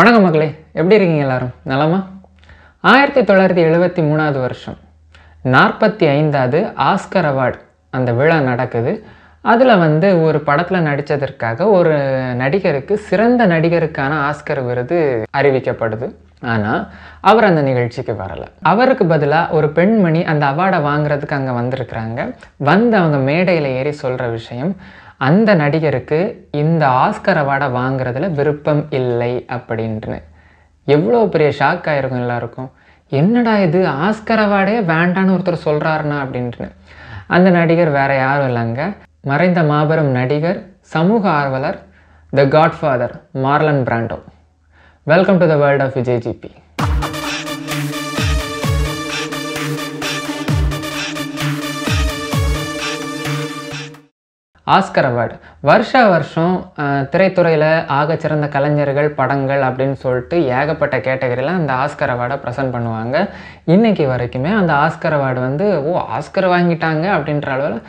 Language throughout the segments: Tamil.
வணக்கம் மக்களே எப்படி இருக்கீங்க எல்லாரும் நலமா ஆயிரத்தி தொள்ளாயிரத்தி எழுபத்தி மூணாவது வருஷம் நாற்பத்தி ஐந்தாவது ஆஸ்கர் அவார்டு அந்த விழா நடக்குது அதில் வந்து ஒரு படத்தில் நடித்ததற்காக ஒரு நடிகருக்கு சிறந்த நடிகருக்கான ஆஸ்கர் விருது அறிவிக்கப்படுது ஆனால் அவர் அந்த நிகழ்ச்சிக்கு வரலை அவருக்கு பதிலாக ஒரு பெண்மணி அந்த அவார்டை வாங்குறதுக்கு அங்கே வந்திருக்கிறாங்க வந்து அவங்க மேடையில் ஏறி சொல்கிற விஷயம் அந்த நடிகருக்கு இந்த ஆஸ்கர் அவார்டை வாங்குறதுல விருப்பம் இல்லை அப்படின்னு எவ்வளோ பெரிய ஷாக் ஆகிருக்கும் எல்லாருக்கும் என்னடா இது ஆஸ்கர் அவார்டே வேண்டான்னு ஒருத்தர் சொல்கிறாருண்ணா அப்படின்ட்டு அந்த நடிகர் வேறு யாரும் இல்லைங்க மறைந்த மாபெரும் நடிகர் சமூக ஆர்வலர் the Godfather Marlon Brando welcome to the world of Vijay GP Oscar award வருஷ வருஷம் திரைத்துறையில் ஆக சிறந்த கலைஞர்கள் படங்கள் அப்படின்னு சொல்லிட்டு ஏகப்பட்ட கேட்டகரியில் அந்த ஆஸ்கர் அவார்டை ப்ரெசென்ட் பண்ணுவாங்க இன்றைக்கி வரைக்குமே அந்த ஆஸ்கர் அவார்டு வந்து ஓ ஆஸ்கர் வாங்கிட்டாங்க அப்படின்ற அளவில்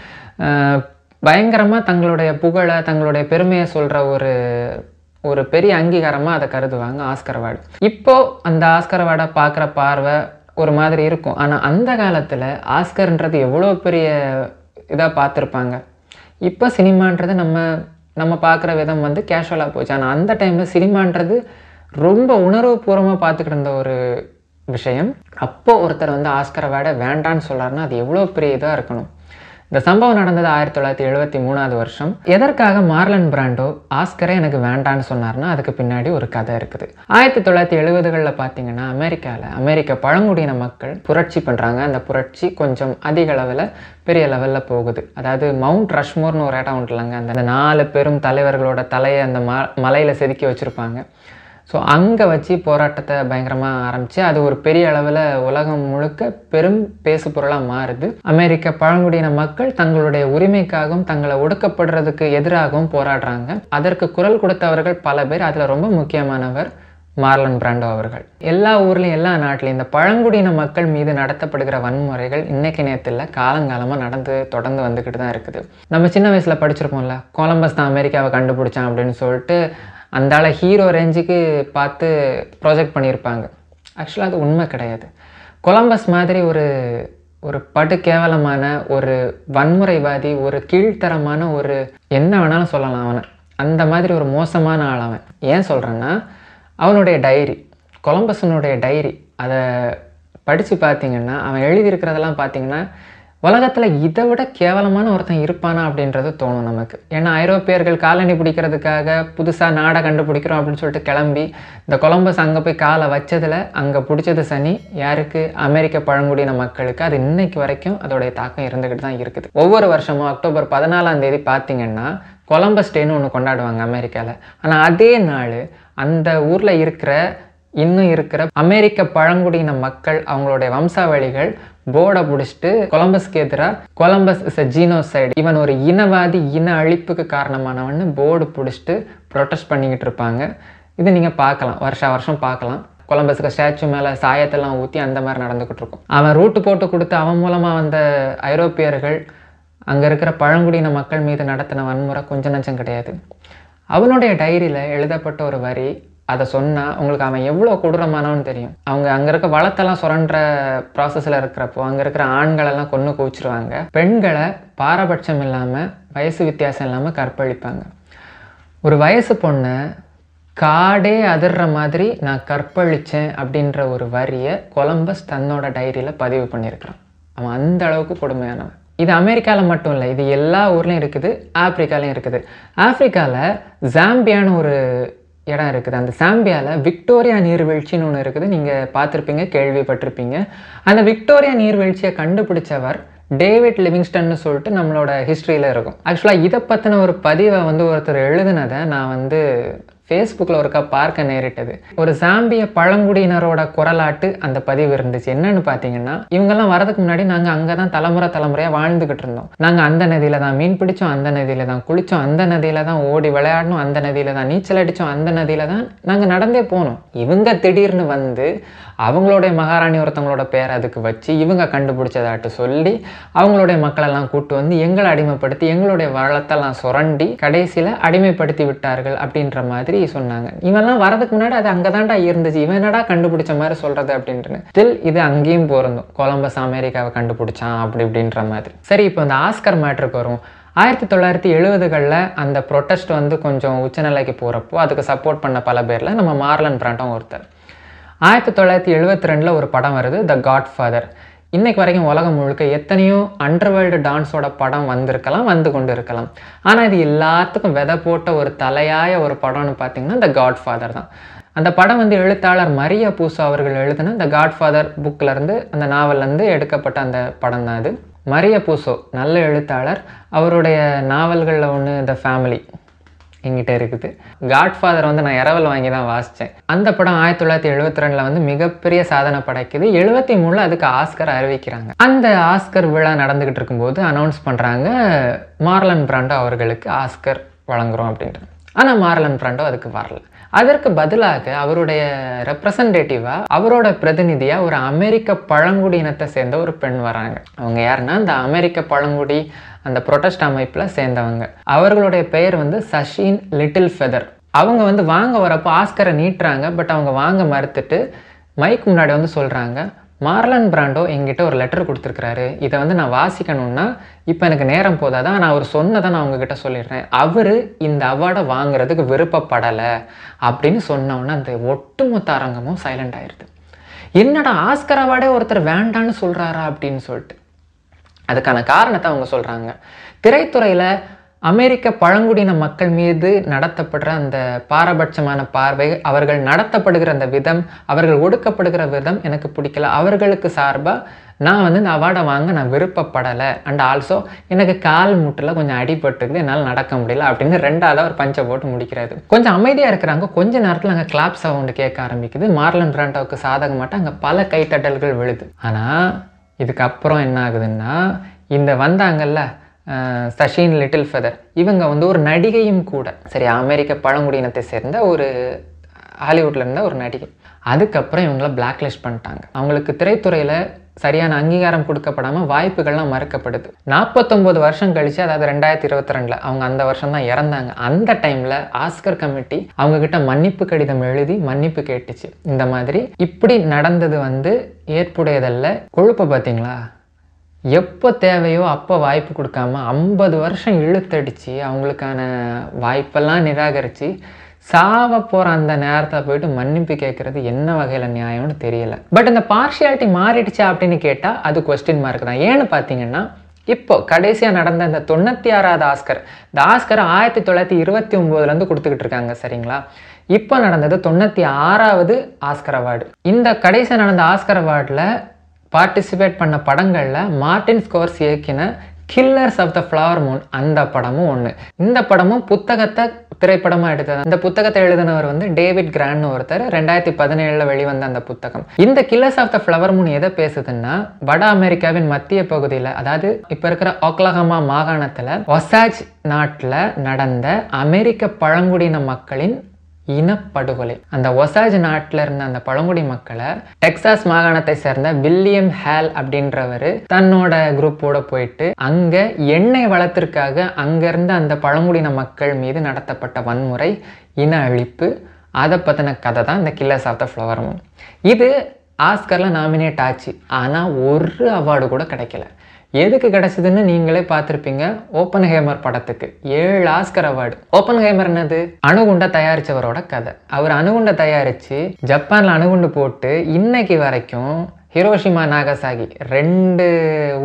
பயங்கரமாக தங்களுடைய புகழை தங்களுடைய பெருமையை சொல்கிற ஒரு ஒரு பெரிய அங்கீகாரமாக அதை கருதுவாங்க ஆஸ்கர் அவார்டு இப்போது அந்த ஆஸ்கர் அவார்டை பார்க்குற பார்வை ஒரு மாதிரி இருக்கும் ஆனால் அந்த காலத்தில் ஆஸ்கர்ன்றது எவ்வளோ பெரிய இதாக பார்த்துருப்பாங்க இப்போ சினிமான்றது நம்ம நம்ம பார்க்குற விதம் வந்து கேஷுவலாக போச்சு ஆனால் அந்த டைமில் சினிமான்றது ரொம்ப உணர்வுபூர்வமாக பார்த்துக்கிட்டு இருந்த ஒரு விஷயம் அப்போது ஒருத்தர் வந்து ஆஸ்கரை விட வேண்டான்னு சொல்கிறாருன்னா அது எவ்வளோ பெரிய இதாக இருக்கணும் இந்த சம்பவம் நடந்தது ஆயிரத்தி தொள்ளாயிரத்தி எழுபத்தி மூணாவது வருஷம் எதற்காக மார்லன் பிராண்டோ ஆஸ்கரே எனக்கு வேண்டான்னு சொன்னார்னா அதுக்கு பின்னாடி ஒரு கதை இருக்குது ஆயிரத்தி தொள்ளாயிரத்தி எழுபதுகளில் பார்த்தீங்கன்னா அமெரிக்காவில் அமெரிக்க பழங்குடியின மக்கள் புரட்சி பண்ணுறாங்க அந்த புரட்சி கொஞ்சம் அதிக அளவில் பெரிய லெவலில் போகுது அதாவது மவுண்ட் ரஷ்மோர்னு ஒரு இடம் உண்டுலங்க அந்த நாலு பெரும் தலைவர்களோட தலையை அந்த மலையில் செதுக்கி வச்சுருப்பாங்க ஸோ அங்கே வச்சு போராட்டத்தை பயங்கரமாக ஆரம்பித்து அது ஒரு பெரிய அளவில் உலகம் முழுக்க பெரும் பேசு பொருளாக மாறுது அமெரிக்க பழங்குடியின மக்கள் தங்களுடைய உரிமைக்காகவும் தங்களை ஒடுக்கப்படுறதுக்கு எதிராகவும் போராடுறாங்க அதற்கு குரல் கொடுத்தவர்கள் பல பேர் அதில் ரொம்ப முக்கியமானவர் மார்லன் பிராண்டோ அவர்கள் எல்லா ஊர்லேயும் எல்லா நாட்டிலையும் இந்த பழங்குடியின மக்கள் மீது நடத்தப்படுகிற வன்முறைகள் இன்னைக்கு நேரத்தில் காலங்காலமாக நடந்து தொடர்ந்து வந்துக்கிட்டு தான் இருக்குது நம்ம சின்ன வயசில் படிச்சிருப்போம்ல கொலம்பஸ் தான் அமெரிக்காவை கண்டுபிடிச்சான் அப்படின்னு சொல்லிட்டு அந்த ஆளை ஹீரோ ரேஞ்சுக்கு பார்த்து ப்ரொஜெக்ட் பண்ணியிருப்பாங்க ஆக்சுவலாக அது உண்மை கிடையாது கொலம்பஸ் மாதிரி ஒரு ஒரு படு கேவலமான ஒரு வன்முறைவாதி ஒரு கீழ்த்தரமான ஒரு என்ன வேணாலும் சொல்லலாம் அவனை அந்த மாதிரி ஒரு மோசமான ஆள் அவன் ஏன் சொல்கிறேன்னா அவனுடைய டைரி கொலம்பஸனுடைய டைரி அதை படித்து பார்த்தீங்கன்னா அவன் எழுதியிருக்கிறதெல்லாம் பார்த்தீங்கன்னா உலகத்தில் இதை விட கேவலமான ஒருத்தன் இருப்பானா அப்படின்றது தோணும் நமக்கு ஏன்னா ஐரோப்பியர்கள் காலனி பிடிக்கிறதுக்காக புதுசாக நாடை கண்டுபிடிக்கிறோம் அப்படின்னு சொல்லிட்டு கிளம்பி இந்த கொலம்பஸ் அங்கே போய் காலை வச்சதில் அங்கே பிடிச்சது சனி யாருக்கு அமெரிக்க பழங்குடியின மக்களுக்கு அது இன்னைக்கு வரைக்கும் அதோடைய தாக்கம் இருந்துக்கிட்டு தான் இருக்குது ஒவ்வொரு வருஷமும் அக்டோபர் பதினாலாம் தேதி பார்த்தீங்கன்னா கொலம்பஸ் டேன்னு ஒன்று கொண்டாடுவாங்க அமெரிக்காவில் ஆனால் அதே நாள் அந்த ஊரில் இருக்கிற இன்னும் இருக்கிற அமெரிக்க பழங்குடியின மக்கள் அவங்களுடைய வம்சாவளிகள் போர்டை பிடிச்சிட்டு கொலம்பஸ்க்கு எதிராக கொலம்பஸ் இஸ் அ ஜீனோசைடு இவன் ஒரு இனவாதி இன அழிப்புக்கு காரணமானவன்னு போர்டு பிடிச்சிட்டு ப்ரொட்டஸ்ட் பண்ணிக்கிட்டு இருப்பாங்க இது நீங்கள் பார்க்கலாம் வருஷா வருஷம் பார்க்கலாம் கொலம்பஸ்க்கு ஸ்டாச்சு மேலே சாயத்தெல்லாம் ஊற்றி அந்த மாதிரி நடந்துக்கிட்டு இருக்கும் அவன் ரூட்டு போட்டு கொடுத்து அவன் மூலமாக வந்த ஐரோப்பியர்கள் அங்கே இருக்கிற பழங்குடியின மக்கள் மீது நடத்தின வன்முறை கொஞ்சம் நஞ்சம் கிடையாது அவனுடைய டைரியில் எழுதப்பட்ட ஒரு வரி அதை சொன்னால் உங்களுக்கு அவன் எவ்வளோ கொடூரமானவன்னு தெரியும் அவங்க அங்கே இருக்க வளத்தெல்லாம் சுரண்ட ப்ராசஸில் இருக்கிறப்போ அங்கே இருக்கிற ஆண்களெல்லாம் கொன்று குவிச்சிருவாங்க பெண்களை பாரபட்சம் இல்லாமல் வயசு வித்தியாசம் இல்லாமல் கற்பழிப்பாங்க ஒரு வயசு பொண்ணை காடே அதிர்ற மாதிரி நான் கற்பழித்தேன் அப்படின்ற ஒரு வரியை கொலம்பஸ் தன்னோட டைரியில் பதிவு பண்ணியிருக்கிறான் அவன் அந்த அளவுக்கு கொடுமையானவன் இது அமெரிக்காவில் மட்டும் இல்லை இது எல்லா ஊர்லேயும் இருக்குது ஆப்பிரிக்காலையும் இருக்குது ஆப்பிரிக்காவில் ஜாம்பியான்னு ஒரு இடம் இருக்குது அந்த சாம்பியாவில் விக்டோரியா நீர்வீழ்ச்சின்னு ஒன்று இருக்குது நீங்கள் பார்த்துருப்பீங்க கேள்விப்பட்டிருப்பீங்க அந்த விக்டோரியா நீர்வீழ்ச்சியை கண்டுபிடிச்சவர் டேவிட் லிவிங்ஸ்டன்னு சொல்லிட்டு நம்மளோட ஹிஸ்ட்ரியில் இருக்கும் ஆக்சுவலாக இதை பற்றின ஒரு பதிவை வந்து ஒருத்தர் எழுதினதை நான் வந்து ஃபேஸ்புக்கில் ஒருக்கா பார்க்க நேரிட்டது ஒரு சாம்பிய பழங்குடியினரோட குரலாட்டு அந்த பதிவு இருந்துச்சு என்னன்னு பார்த்தீங்கன்னா இவங்கெல்லாம் வரதுக்கு முன்னாடி நாங்கள் அங்கே தான் தலைமுறை தலைமுறையாக வாழ்ந்துக்கிட்டு இருந்தோம் நாங்கள் அந்த நதியில் தான் மீன் பிடிச்சோம் அந்த நதியில் தான் குளித்தோம் அந்த நதியில் தான் ஓடி விளையாடணும் அந்த நதியில் தான் நீச்சல் அடித்தோம் அந்த நதியில் தான் நாங்கள் நடந்தே போனோம் இவங்க திடீர்னு வந்து அவங்களுடைய மகாராணி ஒருத்தவங்களோட பேர் அதுக்கு வச்சு இவங்க கண்டுபிடிச்சதாட்டு சொல்லி அவங்களுடைய மக்களெல்லாம் கூட்டு வந்து எங்களை அடிமைப்படுத்தி எங்களுடைய வளத்தெல்லாம் சுரண்டி கடைசியில் அடிமைப்படுத்தி விட்டார்கள் அப்படின்ற மாதிரி சொன்னாங்க இவெல்லாம் வரதுக்கு முன்னாடி அது அங்கே தான்டா இருந்துச்சு இவன் என்னடா கண்டுபிடிச்ச மாதிரி சொல்கிறது அப்படின்ட்டு ஸ்டில் இது அங்கேயும் போகிறோம் கொலம்பஸ் அமெரிக்காவை கண்டுபிடிச்சான் அப்படி இப்படின்ற மாதிரி சரி இப்போ இந்த ஆஸ்கர் மேட்ருக்கு வரும் ஆயிரத்தி தொள்ளாயிரத்தி எழுபதுகளில் அந்த ப்ரொட்டஸ்ட் வந்து கொஞ்சம் உச்சநிலைக்கு போகிறப்போ அதுக்கு சப்போர்ட் பண்ண பல பேரில் நம்ம மார்லன் பிராண்டும் ஒருத்தர் ஆயிரத்தி தொள்ளாயிரத்தி எழுபத்தி ரெண்டில் ஒரு படம் வருது த காட் ஃபாதர் இன்றைக்கு வரைக்கும் உலகம் முழுக்க எத்தனையோ அண்டர்வேர்ல்டு டான்ஸோட படம் வந்திருக்கலாம் வந்து கொண்டு இருக்கலாம் ஆனால் இது எல்லாத்துக்கும் வெதை போட்ட ஒரு தலையாய ஒரு படம்னு பார்த்தீங்கன்னா த காட் ஃபாதர் தான் அந்த படம் வந்து எழுத்தாளர் மரியா பூசா அவர்கள் எழுதின த காட்ஃபாதர் புக்கிலேருந்து அந்த நாவல்லேருந்து எடுக்கப்பட்ட அந்த படம் தான் அது மரிய பூசோ நல்ல எழுத்தாளர் அவருடைய நாவல்களில் ஒன்று த ஃபேமிலி எங்கிட்ட இருக்குது காட்ஃபாதர் வந்து நான் இரவல் வாங்கி தான் வாசித்தேன் அந்த படம் ஆயிரத்தி தொள்ளாயிரத்தி எழுபத்தி ரெண்டில் வந்து மிகப்பெரிய சாதனை படைக்குது எழுபத்தி மூணில் அதுக்கு ஆஸ்கர் அறிவிக்கிறாங்க அந்த ஆஸ்கர் விழா நடந்துக்கிட்டு இருக்கும்போது அனௌன்ஸ் பண்ணுறாங்க மார்லன் பிராண்டோ அவர்களுக்கு ஆஸ்கர் வழங்குகிறோம் அப்படின்ட்டு ஆனால் மார்லன் பிராண்டோ அதுக்கு வரல அதற்கு பதிலாக அவருடைய ரெப்ரசன்டேட்டிவா அவரோட பிரதிநிதியா ஒரு அமெரிக்க பழங்குடி இனத்தை சேர்ந்த ஒரு பெண் வராங்க அவங்க யாருன்னா இந்த அமெரிக்க பழங்குடி அந்த புரொட்டஸ்ட் அமைப்பில் சேர்ந்தவங்க அவர்களுடைய பெயர் வந்து சஷின் லிட்டில் ஃபெதர் அவங்க வந்து வாங்க வரப்போ ஆஸ்கரை நீட்டுறாங்க பட் அவங்க வாங்க மறுத்துட்டு மைக் முன்னாடி வந்து சொல்கிறாங்க மார்லன் பிராண்டோ எங்கிட்ட ஒரு லெட்டர் கொடுத்துருக்கிறாரு இதை வந்து நான் வாசிக்கணும்னா இப்போ எனக்கு நேரம் போதாதான் நான் அவர் சொன்னதை நான் உங்ககிட்ட சொல்லிடுறேன் அவர் இந்த அவார்டை வாங்குறதுக்கு விருப்பப்படலை அப்படின்னு சொன்னோன்னே அந்த ஒட்டுமொத்த அரங்கமும் சைலண்ட் ஆயிடுது என்னடா ஆஸ்கர் அவார்டே ஒருத்தர் வேண்டான்னு சொல்கிறாரா அப்படின்னு சொல்லிட்டு அதுக்கான காரணத்தை அவங்க சொல்கிறாங்க திரைத்துறையில் அமெரிக்க பழங்குடியின மக்கள் மீது நடத்தப்படுற அந்த பாரபட்சமான பார்வை அவர்கள் நடத்தப்படுகிற அந்த விதம் அவர்கள் ஒடுக்கப்படுகிற விதம் எனக்கு பிடிக்கல அவர்களுக்கு சார்பாக நான் வந்து இந்த அவார்டை வாங்க நான் விருப்பப்படலை அண்ட் ஆல்சோ எனக்கு கால் முட்டில் கொஞ்சம் அடிபட்டுருக்குது என்னால் நடக்க முடியல அப்படின்னு ரெண்டாவதாக ஒரு பஞ்சை போட்டு முடிக்கிறது கொஞ்சம் அமைதியாக இருக்கிறாங்க கொஞ்ச நேரத்தில் அங்கே கிளாப் சவுண்டு கேட்க ஆரம்பிக்குது மார்லன் பிராண்டோவுக்கு சாதகமாட்ட அங்கே பல கைத்தட்டல்கள் விழுது ஆனால் இதுக்கப்புறம் என்ன ஆகுதுன்னா இந்த வந்தாங்கல்ல சஷின் லிட்டில் ஃபெதர் இவங்க வந்து ஒரு நடிகையும் கூட சரி அமெரிக்க பழங்குடியினத்தை சேர்ந்த ஒரு ஹாலிவுட்டில் இருந்த ஒரு நடிகை அதுக்கப்புறம் இவங்கள பிளாக்லிஸ்ட் பண்ணிட்டாங்க அவங்களுக்கு திரைத்துறையில் சரியான அங்கீகாரம் கொடுக்கப்படாமல் வாய்ப்புகள்லாம் மறுக்கப்படுது நாற்பத்தொம்போது வருஷம் கழித்து அதாவது ரெண்டாயிரத்தி இருபத்தி ரெண்டில் அவங்க அந்த வருஷம் தான் இறந்தாங்க அந்த டைமில் ஆஸ்கர் கமிட்டி அவங்கக்கிட்ட மன்னிப்பு கடிதம் எழுதி மன்னிப்பு கேட்டுச்சு இந்த மாதிரி இப்படி நடந்தது வந்து ஏற்புடையதல்ல கொழுப்பை பார்த்தீங்களா எப்போ தேவையோ அப்போ வாய்ப்பு கொடுக்காம ஐம்பது வருஷம் இழுத்தடிச்சு அவங்களுக்கான வாய்ப்பெல்லாம் நிராகரித்து சாவ போகிற அந்த நேரத்தை போயிட்டு மன்னிப்பு கேட்குறது என்ன வகையில் நியாயம்னு தெரியலை பட் இந்த பார்ஷியாலிட்டி மாறிடுச்சா அப்படின்னு கேட்டால் அது கொஸ்டின் மார்க் தான் ஏன்னு பார்த்தீங்கன்னா இப்போது கடைசியாக நடந்த இந்த தொண்ணூற்றி ஆறாவது ஆஸ்கர் இந்த ஆஸ்கர் ஆயிரத்தி தொள்ளாயிரத்தி இருபத்தி ஒம்போதுலேருந்து கொடுத்துக்கிட்டு இருக்காங்க சரிங்களா இப்போ நடந்தது தொண்ணூற்றி ஆறாவது ஆஸ்கர் அவார்டு இந்த கடைசியாக நடந்த ஆஸ்கர் அவார்டில் பார்ட்டிசிபேட் பண்ண படங்களில் மார்டின் ஸ்கோர்ஸ் இயக்கின Killers of the Flower Moon அந்த படமும் ஒன்று இந்த படமும் புத்தகத்தை திரைப்படமாக எடுத்தது இந்த புத்தகத்தை எழுதினவர் வந்து டேவிட் கிராண்ட் ஒருத்தர் ரெண்டாயிரத்தி பதினேழில் வெளிவந்த அந்த புத்தகம் இந்த Killers of the Flower Moon எதை பேசுதுன்னா வட அமெரிக்காவின் மத்திய பகுதியில் அதாவது இப்போ இருக்கிற ஆக்லஹமா மாகாணத்தில் ஒசாஜ் நாட்டில் நடந்த அமெரிக்க பழங்குடியின மக்களின் இனப்படுகொலை அந்த ஒசாஜ் நாட்டில் இருந்த அந்த பழங்குடி மக்களை டெக்சாஸ் மாகாணத்தை சேர்ந்த வில்லியம் ஹேல் அப்படின்றவர் தன்னோட குரூப்போட போயிட்டு அங்கே எண்ணெய் வளத்திற்காக அங்கேருந்து அந்த பழங்குடியின மக்கள் மீது நடத்தப்பட்ட வன்முறை இன அழிப்பு அதை பற்றின கதை தான் இந்த கில்லர்ஸ் ஆஃப் த ஃப்ளவர் இது ஆஸ்கரில் நாமினேட் ஆச்சு ஆனால் ஒரு அவார்டு கூட கிடைக்கல எதுக்கு கிடைச்சதுன்னு நீங்களே பார்த்துருப்பீங்க ஓப்பன் ஹேமர் படத்துக்கு ஏழு ஆஸ்கர் அவார்டு ஓப்பன் ஹேமர் என்னது அணுகுண்டை தயாரித்தவரோட கதை அவர் அணுகுண்டை தயாரித்து ஜப்பானில் அணுகுண்டு போட்டு இன்னைக்கு வரைக்கும் ஹிரோஷிமா நாகசாகி ரெண்டு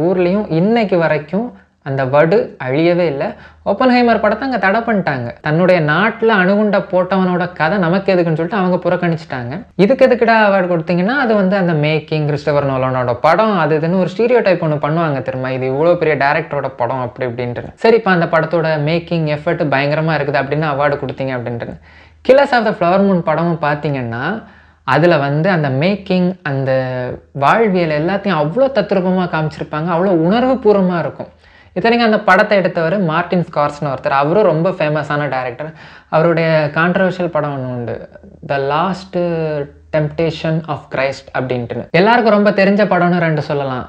ஊர்லேயும் இன்னைக்கு வரைக்கும் அந்த வடு அழியவே இல்லை ஓப்பன்ஹைமர் படத்தை அங்கே தடை பண்ணிட்டாங்க தன்னுடைய நாட்டில் அணுகுண்ட போட்டவனோட கதை நமக்கு எதுக்குன்னு சொல்லிட்டு அவங்க புறக்கணிச்சிட்டாங்க இதுக்கு எதுக்கிட்ட அவார்டு கொடுத்தீங்கன்னா அது வந்து அந்த மேக்கிங் கிறிஸ்டவர் நோலனோட படம் அது இதுன்னு ஒரு ஸ்டீரியோ டைப் ஒன்று பண்ணுவாங்க திரும்ப இது இவ்வளோ பெரிய டேரக்டரோட படம் அப்படி அப்படின்ட்டு சரி இப்போ அந்த படத்தோட மேக்கிங் எஃபர்ட் பயங்கரமாக இருக்குது அப்படின்னு அவார்டு கொடுத்தீங்க அப்படின்ட்டு Killers of the Flower Moon படமும் பார்த்தீங்கன்னா அதில் வந்து அந்த மேக்கிங் அந்த வாழ்வியல் எல்லாத்தையும் அவ்வளோ தத்ரூபமாக காமிச்சிருப்பாங்க அவ்வளோ உணர்வு பூர்வமாக இருக்கும் இத்தனைக்கு அந்த படத்தை எடுத்தவர் மார்டின் ஸ்கார்ஸ்னு ஒருத்தர் அவரும் ரொம்ப ஃபேமஸான டேரக்டர் அவருடைய கான்ட்ரவர்ஷியல் படம் ஒன்று உண்டு The Last Temptation of Christ அப்படின்ட்டு எல்லாருக்கும் ரொம்ப தெரிஞ்ச படம்னு ரெண்டு சொல்லலாம்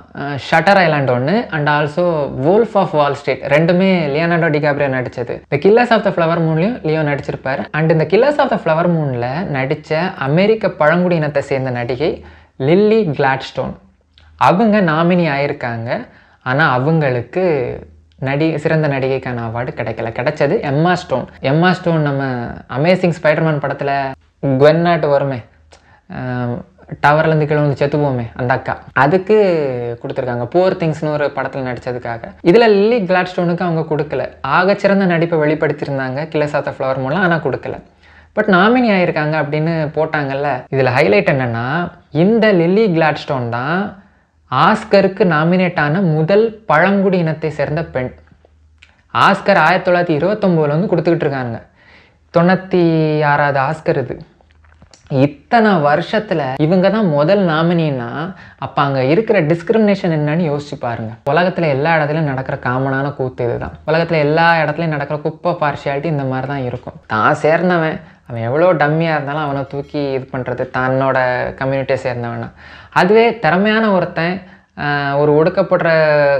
ஷட்டர் ஐலாண்ட் ஒன்று and also Wolf of Wall Street ரெண்டுமே லியோனார்டோ டிகாப்ரியோ நடிச்சது இந்த கில்லர்ஸ் ஆஃப் த ஃப்ளவர் மூன்லையும் லியோ நடிச்சிருப்பார் அண்ட் இந்த கில்லர்ஸ் ஆஃப் த ஃப்ளவர் மூனில் நடித்த அமெரிக்க பழங்குடியினத்தை சேர்ந்த நடிகை லில்லி கிளாட்ஸ்டோன் அவங்க நாமினி ஆயிருக்காங்க ஆனால் அவங்களுக்கு நடி சிறந்த நடிகைக்கான அவார்டு கிடைக்கல கிடைச்சது எம்மா ஸ்டோன் எம்மா ஸ்டோன் நம்ம அமேசிங் ஸ்பைடர்மேன் படத்தில் குவென்னாட்டு வருமே டவர்லேருந்து கீழே வந்து செத்துவோமே அந்த அக்கா அதுக்கு கொடுத்துருக்காங்க போர் திங்ஸ்னு ஒரு படத்தில் நடித்ததுக்காக இதில் லில்லி கிளாட்ஸ்டோனுக்கு அவங்க கொடுக்கல ஆக சிறந்த நடிப்பை வெளிப்படுத்தியிருந்தாங்க கிளஸ் சாத்த ஃப்ளவர் மூலம் ஆனால் கொடுக்கல பட் நாமினி ஆயிருக்காங்க அப்படின்னு போட்டாங்கல்ல இதில் ஹைலைட் என்னென்னா இந்த லில்லி கிளாட்ஸ்டோன் தான் ஆஸ்கருக்கு நாமினேட் ஆன முதல் பழங்குடி இனத்தை சேர்ந்த பெண் ஆஸ்கர் ஆயிரத்தி தொள்ளாயிரத்தி இருபத்தொம்போதுல வந்து கொடுத்துக்கிட்டு இருக்காங்க தொண்ணூற்றி ஆறாவது ஆஸ்கர் இது இத்தனை வருஷத்தில் இவங்க தான் முதல் நாமினின்னா அப்போ அங்கே இருக்கிற டிஸ்கிரிமினேஷன் என்னன்னு யோசிச்சு பாருங்க உலகத்தில் எல்லா இடத்துலையும் நடக்கிற காமனான கூத்து இதுதான் உலகத்தில் எல்லா இடத்துலையும் நடக்கிற குப்பை பார்ஷியாலிட்டி இந்த மாதிரி தான் இருக்கும் தான் சேர்ந்தவன் அவன் எவ்வளோ டம்மியாக இருந்தாலும் அவனை தூக்கி இது பண்ணுறது தன்னோட கம்யூனிட்டியை சேர்ந்தவனா அதுவே திறமையான ஒருத்தன் ஒரு ஒடுக்கப்படுற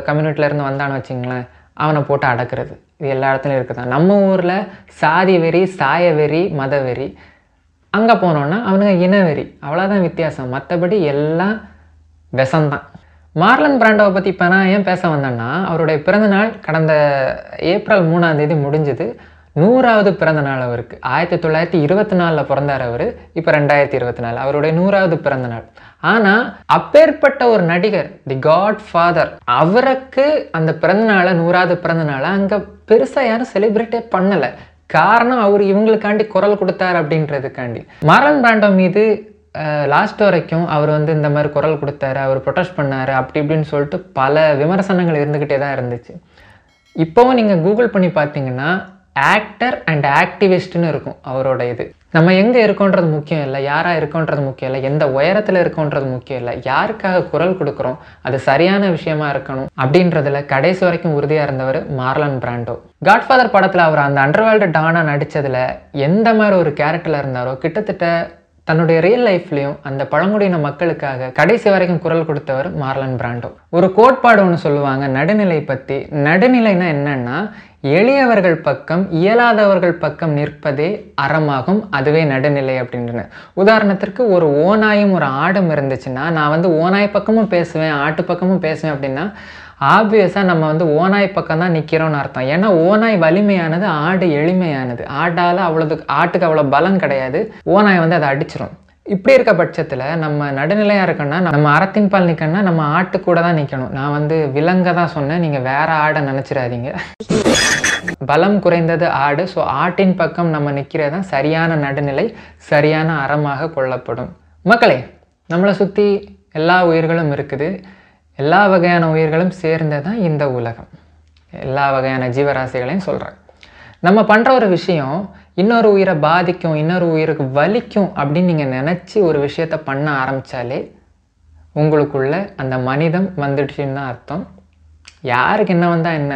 கம்யூனிட்டியிலேருந்து வந்தான்னு வச்சிங்களேன் அவனை போட்டு அடக்கிறது இது எல்லா இடத்துலையும் இருக்குது நம்ம ஊரில் சாதி வெறி சாய வெறி மத வெறி அங்கே போனோன்னா அவனுங்க இனவெறி அவ்வளோதான் வித்தியாசம் மற்றபடி எல்லாம் விஷம்தான் மார்லன் பிராண்டோவை பற்றி இப்போ நான் ஏன் பேச வந்தேன்னா அவருடைய பிறந்தநாள் கடந்த ஏப்ரல் மூணாந்தேதி முடிஞ்சது நூறாவது பிறந்த நாள் அவருக்கு ஆயிரத்தி தொள்ளாயிரத்தி இருபத்தி நாலில் பிறந்தார் அவர் இப்போ ரெண்டாயிரத்தி இருபத்தி நாலு அவருடைய நூறாவது பிறந்த நாள் ஆனால் அப்பேற்பட்ட ஒரு நடிகர் தி காட் ஃபாதர் அவருக்கு அந்த பிறந்தநாளை நூறாவது பிறந்தநாளை அங்கே பெருசாக யாரும் செலிப்ரேட்டே பண்ணலை காரணம் அவர் இவங்களுக்காண்டி குரல் கொடுத்தார் அப்படின்றதுக்காண்டி மாரல் பிராண்டோ மீது லாஸ்ட் வரைக்கும் அவர் வந்து இந்த மாதிரி குரல் கொடுத்தாரு அவர் ப்ரொடெஸ்ட் பண்ணார் அப்படி இப்படின்னு சொல்லிட்டு பல விமர்சனங்கள் இருந்துக்கிட்டே தான் இருந்துச்சு இப்போவும் நீங்கள் கூகுள் பண்ணி பார்த்தீங்கன்னா ஆக்டர் அண்ட் ஆக்டிவிஸ்ட்னு இருக்கும் அவரோட இது நம்ம எங்கே இருக்கோன்றது முக்கியம் இல்லை யாராக இருக்கோன்றது முக்கியம் இல்லை எந்த உயரத்தில் இருக்கோன்றது முக்கியம் இல்லை யாருக்காக குரல் கொடுக்குறோம் அது சரியான விஷயமா இருக்கணும் அப்படின்றதுல கடைசி வரைக்கும் உறுதியாக இருந்தவர் மார்லன் பிராண்டோ காட்ஃபாதர் படத்தில் அவர் அந்த அண்டர்வேல்டு டானா நடித்ததில் எந்த மாதிரி ஒரு கேரக்டரில் இருந்தாரோ கிட்டத்தட்ட தன்னுடைய ரியல் லைஃப்லையும் அந்த பழங்குடியின மக்களுக்காக கடைசி வரைக்கும் குரல் கொடுத்தவர் மார்லன் பிராண்டோ ஒரு கோட்பாடு ஒன்று சொல்லுவாங்க நடுநிலை பற்றி நடுநிலைன்னா என்னன்னா எளியவர்கள் பக்கம் இயலாதவர்கள் பக்கம் நிற்பதே அறமாகும் அதுவே நடுநிலை அப்படின்றன உதாரணத்திற்கு ஒரு ஓநாயும் ஒரு ஆடும் இருந்துச்சுன்னா நான் வந்து ஓனாய் பக்கமும் பேசுவேன் ஆட்டு பக்கமும் பேசுவேன் அப்படின்னா ஆப்வியஸாக நம்ம வந்து ஓனாய் பக்கம் தான் நிற்கிறோம்னு அர்த்தம் ஏன்னா ஓனாய் வலிமையானது ஆடு எளிமையானது ஆட்டால் அவ்வளோது ஆட்டுக்கு அவ்வளோ பலம் கிடையாது ஓனாய் வந்து அதை அடிச்சிடும் இப்படி இருக்க பட்சத்தில் நம்ம நடுநிலையாக இருக்கணும்னா நம்ம அறத்தின் பால் நிற்கணும்னா நம்ம ஆட்டு கூட தான் நிற்கணும் நான் வந்து விலங்க தான் சொன்னேன் நீங்கள் வேற ஆடை நினச்சிடாதீங்க பலம் குறைந்தது ஆடு ஸோ ஆட்டின் பக்கம் நம்ம நிற்கிறது தான் சரியான நடுநிலை சரியான அறமாக கொள்ளப்படும் மக்களே நம்மளை சுற்றி எல்லா உயிர்களும் இருக்குது எல்லா வகையான உயிர்களும் சேர்ந்தது தான் இந்த உலகம் எல்லா வகையான ஜீவராசிகளையும் சொல்கிறேன் நம்ம பண்ணுற ஒரு விஷயம் இன்னொரு உயிரை பாதிக்கும் இன்னொரு உயிருக்கு வலிக்கும் அப்படின்னு நீங்கள் நினச்சி ஒரு விஷயத்த பண்ண ஆரம்பித்தாலே உங்களுக்குள்ள அந்த மனிதம் வந்துடுச்சுன்னு தான் அர்த்தம் யாருக்கு என்ன வந்தால் என்ன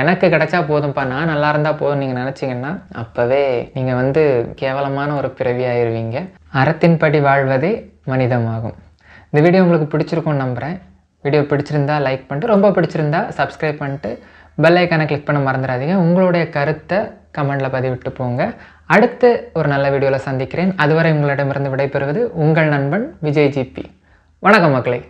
எனக்கு கிடச்சா போதும்ப்பா நான் நல்லா இருந்தால் போதும் நீங்கள் நினச்சிங்கன்னா அப்போவே நீங்கள் வந்து கேவலமான ஒரு பிறவியாயிருவீங்க அறத்தின்படி வாழ்வதே மனிதமாகும் இந்த வீடியோ உங்களுக்கு பிடிச்சிருக்கும்னு நம்புகிறேன் வீடியோ பிடிச்சிருந்தா லைக் பண்ணிட்டு ரொம்ப பிடிச்சிருந்தா சப்ஸ்கிரைப் பண்ணிட்டு பெல் கிளிக் பண்ண மறந்துடாதீங்க உங்களுடைய கருத்தை கமெண்டில் பதிவிட்டு போங்க அடுத்து ஒரு நல்ல வீடியோவில் சந்திக்கிறேன் அதுவரை உங்களிடமிருந்து விடைபெறுவது உங்கள் நண்பன் விஜய் ஜிபி வணக்கம் மக்களை